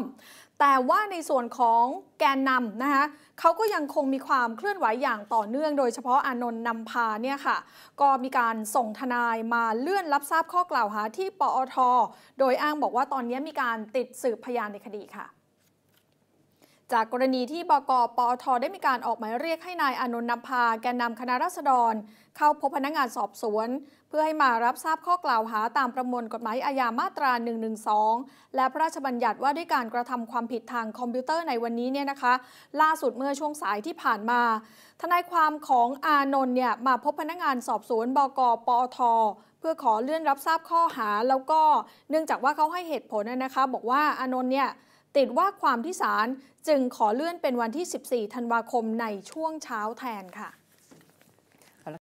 มแต่ว่าในส่วนของแกนนำนะคะเขาก็ยังคงมีความเคลื่อนไหวอย่างต่อเนื่องโดยเฉพาะอานนท์นำพาเนี่ยค่ะ ก็มีการส่งทนายมาเลื่อนรับทราบข้อกล่าวหาที่ปอท โดยอ้างบอกว่าตอนนี้มีการติดสืบพยานในคดีค่ะจากกรณีที่บกปอท ได้มีการออกหมายเรียกให้นายอนนท์นำพาแกนนำคณะราษฎร เข้าพบพนักงานสอบสวน เพื่อให้มารับทราบข้อกล่าวหาตามประมวลกฎหมายอาญามาตรา112 และพระราชบัญญัติว่าด้วยการกระทำความผิดทางคอมพิวเตอร์ในวันนี้เนี่ยนะคะ ล่าสุดเมื่อช่วงสายที่ผ่านมา ทนายความของอานนท์เนี่ยมาพบพนักงานสอบสวนบกปอทเพื่อขอเลื่อนรับทราบข้อหาแล้วก็ เนื่องจากว่าเขาให้เหตุผลนะคะ บอกว่าอานนท์เนี่ยติดว่าความที่ศาลจึงขอเลื่อนเป็นวันที่ 14 ธันวาคมในช่วงเช้าแทนค่ะ